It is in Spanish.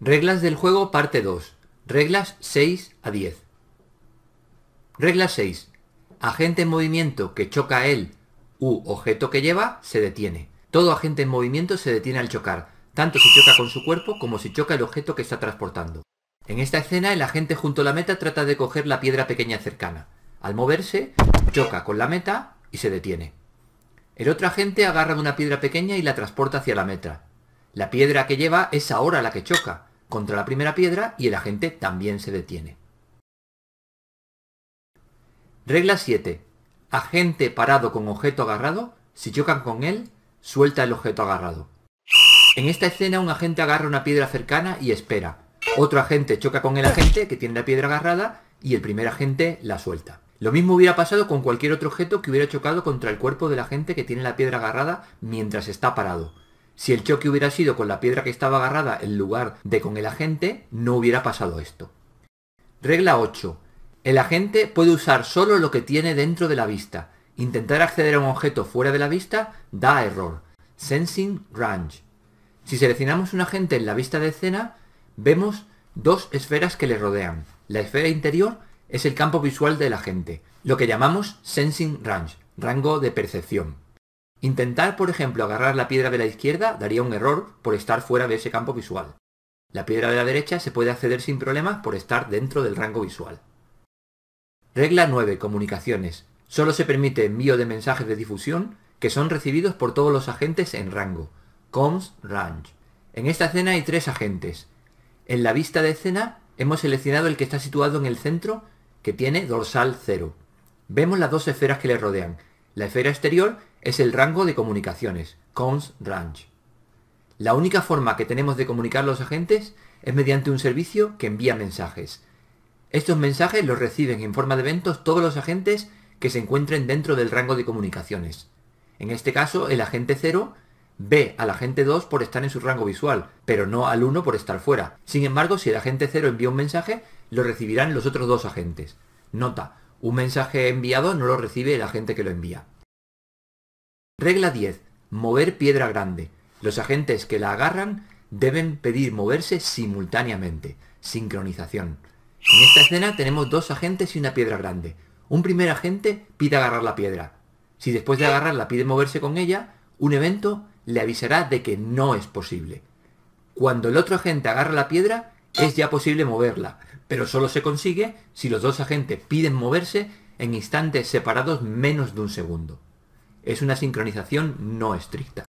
Reglas del juego parte 2. Reglas 6 a 10. Regla 6. Agente en movimiento que choca a él u objeto que lleva se detiene. Todo agente en movimiento se detiene al chocar, tanto si choca con su cuerpo como si choca el objeto que está transportando. En esta escena el agente junto a la meta trata de coger la piedra pequeña cercana. Al moverse, choca con la meta y se detiene. El otro agente agarra una piedra pequeña y la transporta hacia la meta, la piedra que lleva es ahora la que choca contra la primera piedra y el agente también se detiene. Regla 7. Agente parado con objeto agarrado, si chocan con él, suelta el objeto agarrado. En esta escena un agente agarra una piedra cercana y espera. Otro agente choca con el agente que tiene la piedra agarrada y el primer agente la suelta. Lo mismo hubiera pasado con cualquier otro objeto que hubiera chocado contra el cuerpo del agente que tiene la piedra agarrada mientras está parado. Si el choque hubiera sido con la piedra que estaba agarrada en lugar de con el agente, no hubiera pasado esto. Regla 8. El agente puede usar solo lo que tiene dentro de la vista. Intentar acceder a un objeto fuera de la vista da error. Sensing Range. Si seleccionamos un agente en la vista de escena, vemos dos esferas que le rodean. La esfera interior es el campo visual del agente, lo que llamamos Sensing Range, rango de percepción. Intentar, por ejemplo, agarrar la piedra de la izquierda daría un error por estar fuera de ese campo visual. La piedra de la derecha se puede acceder sin problemas por estar dentro del rango visual. Regla 9. Comunicaciones. Solo se permite envío de mensajes de difusión que son recibidos por todos los agentes en rango. Coms Range. En esta escena hay tres agentes. En la vista de escena hemos seleccionado el que está situado en el centro, que tiene dorsal 0. Vemos las dos esferas que le rodean, la esfera exterior es el rango de comunicaciones, Cons Range. La única forma que tenemos de comunicar los agentes es mediante un servicio que envía mensajes. Estos mensajes los reciben en forma de eventos todos los agentes que se encuentren dentro del rango de comunicaciones. En este caso, el agente 0 ve al agente 2 por estar en su rango visual, pero no al 1 por estar fuera. Sin embargo, si el agente 0 envía un mensaje, lo recibirán los otros dos agentes. Nota, un mensaje enviado no lo recibe el agente que lo envía. Regla 10. Mover piedra grande. Los agentes que la agarran deben pedir moverse simultáneamente. Sincronización. En esta escena tenemos dos agentes y una piedra grande. Un primer agente pide agarrar la piedra. Si después de agarrarla pide moverse con ella, un evento le avisará de que no es posible. Cuando el otro agente agarra la piedra, es ya posible moverla, pero solo se consigue si los dos agentes piden moverse en instantes separados menos de un segundo es una sincronización no estricta.